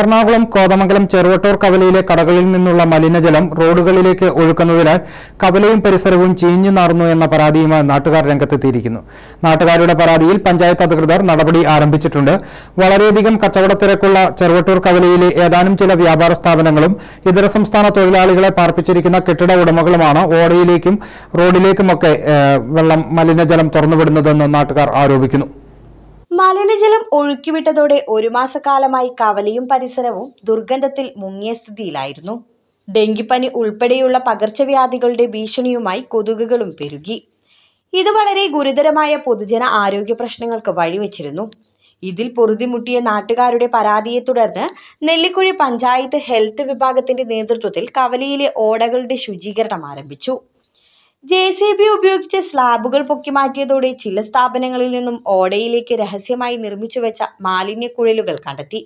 എറണാകുളം കോതമംഗലം ചെറുവട്ടൂർ കവലയിലെ കടകളിൽ നിന്നുള്ള മലിനജലം റോഡുകളിലേക്ക് ഒഴുക്കുന്നതിനാൽ കവലയും പരിസരവും ചീഞ്ഞു നാർന്നു എന്ന പരാതിയുമായി നാട്ടുകാർ രംഗത്തെത്തിയിരിക്കുന്നു നാട്ടുകാരുടെ പരാതിയിൽ പഞ്ചായത്ത് അധികൃതർ നടപടി ആരംഭിച്ചിട്ടുണ്ട് വളരെയധികം കച്ചവടത്തിരക്കുള്ള ചെറുവട്ടൂർ കവലയിലെ ഏതാനും ചില വ്യാപാര സ്ഥാപനങ്ങളും ഇതര സംസ്ഥാന തൊഴിലാളികളെ പാർപ്പിച്ചിരിക്കുന്ന കെട്ടിട ഉടമകളുമാണ് ഓടയിലേക്കും റോഡിലേക്കുമൊക്കെ വെള്ളം മലിനജലം തുറന്നുവിടുന്നതെന്ന് നാട്ടുകാർ ആരോപിക്കുന്നു മലിനജലം ഒഴുക്കിവിട്ടതോടെ ഒരു മാസക്കാലമായി കവലയും പരിസരവും ദുർഗന്ധത്തിൽ മുങ്ങിയ സ്ഥിതിയിലായിരുന്നു ഡെങ്കിപ്പനി ഉൾപ്പെടെയുള്ള പകർച്ചവ്യാധികളുടെ ഭീഷണിയുമായി കൊതുകുകളും പെരുകി ഇത് വളരെ ഗുരുതരമായ പൊതുജന ആരോഗ്യ പ്രശ്നങ്ങൾക്ക് വഴിവെച്ചിരുന്നു ഇതിൽ പൊറുതിമുട്ടിയ നാട്ടുകാരുടെ പരാതിയെ തുടർന്ന് നെല്ലിക്കുഴി പഞ്ചായത്ത് ഹെൽത്ത് വിഭാഗത്തിന്റെ നേതൃത്വത്തിൽ കവലയിലെ ഓടകളുടെ ശുചീകരണം ആരംഭിച്ചു ജെ സി ബി ഉപയോഗിച്ച് സ്ലാബുകൾ മാറ്റിയതോടെ ചില സ്ഥാപനങ്ങളിൽ നിന്നും ഓടയിലേക്ക് രഹസ്യമായി നിർമ്മിച്ചു വെച്ച മാലിന്യക്കുഴലുകൾ കണ്ടെത്തി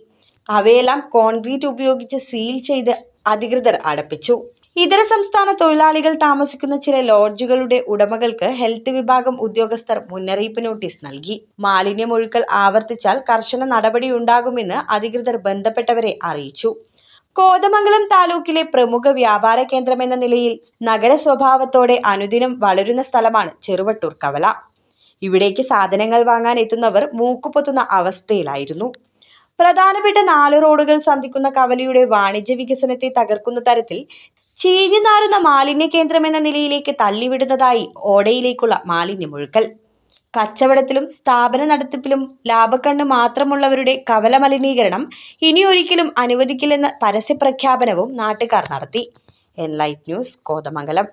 അവയെല്ലാം കോൺക്രീറ്റ് ഉപയോഗിച്ച് സീൽ ചെയ്ത് അധികൃതർ അടപ്പിച്ചു ഇതര സംസ്ഥാന തൊഴിലാളികൾ താമസിക്കുന്ന ചില ലോഡ്ജുകളുടെ ഉടമകൾക്ക് ഹെൽത്ത് വിഭാഗം ഉദ്യോഗസ്ഥർ മുന്നറിയിപ്പ് നോട്ടീസ് നൽകി മാലിന്യമൊഴുക്കൽ ആവർത്തിച്ചാൽ കർശന നടപടിയുണ്ടാകുമെന്ന് അധികൃതർ ബന്ധപ്പെട്ടവരെ അറിയിച്ചു കോതമംഗലം താലൂക്കിലെ പ്രമുഖ വ്യാപാര കേന്ദ്രമെന്ന നിലയിൽ നഗര സ്വഭാവത്തോടെ അനുദിനം വളരുന്ന സ്ഥലമാണ് ചെറുവട്ടൂർ കവല ഇവിടേക്ക് സാധനങ്ങൾ വാങ്ങാൻ എത്തുന്നവർ മൂക്കുപൊത്തുന്ന അവസ്ഥയിലായിരുന്നു പ്രധാനപ്പെട്ട നാല് റോഡുകൾ സന്ധിക്കുന്ന കവലയുടെ വാണിജ്യ വികസനത്തെ തകർക്കുന്ന തരത്തിൽ ചീഞ്ഞു നാറുന്ന മാലിന്യ കേന്ദ്രമെന്ന നിലയിലേക്ക് തള്ളിവിടുന്നതായി ഓടയിലേക്കുള്ള മാലിന്യമൊഴുക്കൽ കച്ചവടത്തിലും സ്ഥാപന നടത്തിപ്പിലും ലാഭക്കണ്ണ് മാത്രമുള്ളവരുടെ കവല മലിനീകരണം ഇനിയൊരിക്കലും അനുവദിക്കില്ലെന്ന പരസ്യപ്രഖ്യാപനവും നാട്ടുകാർ നടത്തി എൻലൈറ്റ് ന്യൂസ് കോതമംഗലം